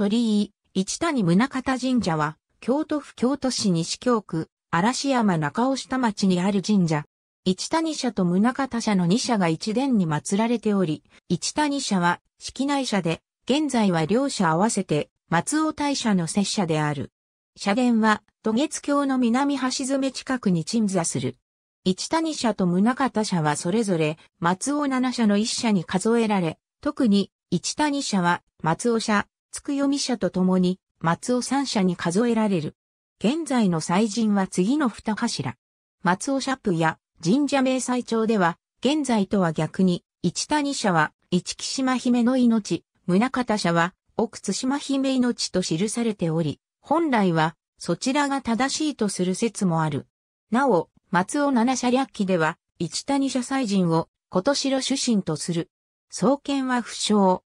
鳥居、一谷宗方神社は、京都府京都市西京区、嵐山中押下町にある神社。一谷社と宗方社の2社が一殿に祀られており、一谷社は式内社で、現在は両社合わせて松尾大社の拙者である。社殿は、渡月橋の南橋爪近くに鎮座する。一谷社と宗方社はそれぞれ松尾七社の一社に数えられ、特に一谷社は松尾社、つくよみ社と共に、松尾三社に数えられる。現在の祭神は次の二柱。松尾社府や神社名祭帳では、現在とは逆に、一谷社は、一木島姫の命、宗方社は、奥津島姫命と記されており、本来は、そちらが正しいとする説もある。なお、松尾七社略記では、一谷社祭神を、今年の主神とする。創建は不詳。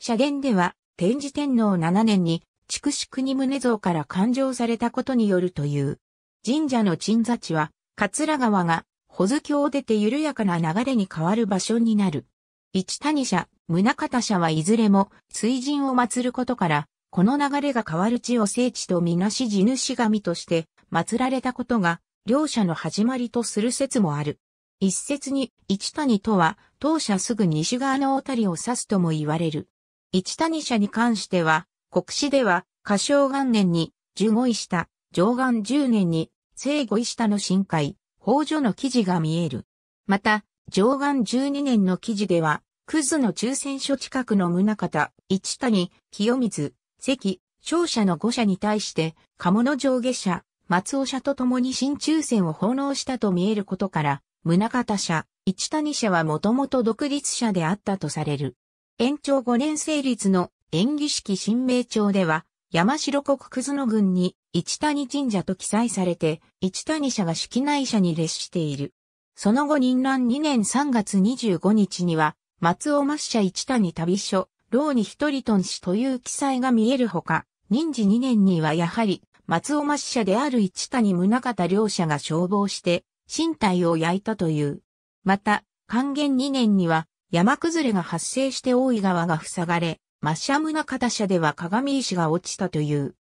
社言では、天智天皇7年に、筑紫国宗像から勘定されたことによるという。神社の鎮座地は、桂川が、保津峡を出て緩やかな流れに変わる場所になる。一谷社、宗方社はいずれも、水神を祀ることから、この流れが変わる地を聖地とみなし地主神として、祀られたことが、両者の始まりとする説もある。一説に、一谷とは、当社すぐ西側の小谷を指すとも言われる。一谷社に関しては、国史では、過小元年に、十五位下、上元十年に、聖五位下の深海、宝女の記事が見える。また、上元十二年の記事では、クズの抽選所近くの宗方、一谷、清水、関、勝者の五社に対して、鴨の上下社、松尾社と共に新抽選を奉納したと見えることから、宗方社、一谷社はもともと独立社であったとされる。延長5年成立の演技式新名帳では、山城国葛野郡に一谷神社と記載されて、一谷社が式内社に列している。その後任乱2年3月25日には、松尾抹社一谷旅所、老に一人とんしという記載が見えるほか、任時2年にはやはり、松尾抹社である一谷宗方両社が消防して、身体を焼いたという。また、還元2年には、山崩れが発生して大井川が塞がれ、マシャムナカタ社では鏡石が落ちたという。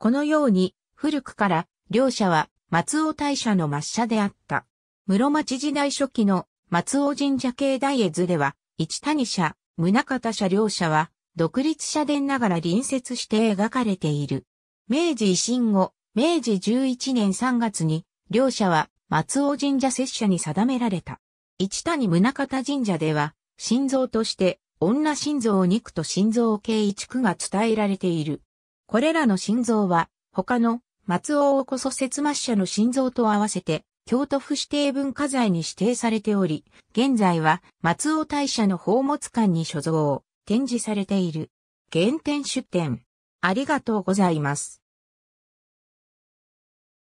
このように、古くから、両社は、松尾大社の抹茶であった。室町時代初期の松尾神社系大絵図では、一谷社、宗方社両社は、独立社殿ながら隣接して描かれている。明治維新後、明治11年3月に、両社は松尾神社摂社に定められた。一谷宗方神社では、心臓として、女心臓肉と心臓系一区が伝えられている。これらの心臓は、他の松尾をこそ切末社の心臓と合わせて、京都府指定文化財に指定されており、現在は松尾大社の宝物館に所蔵、展示されている。原点出展。ありがとうございます。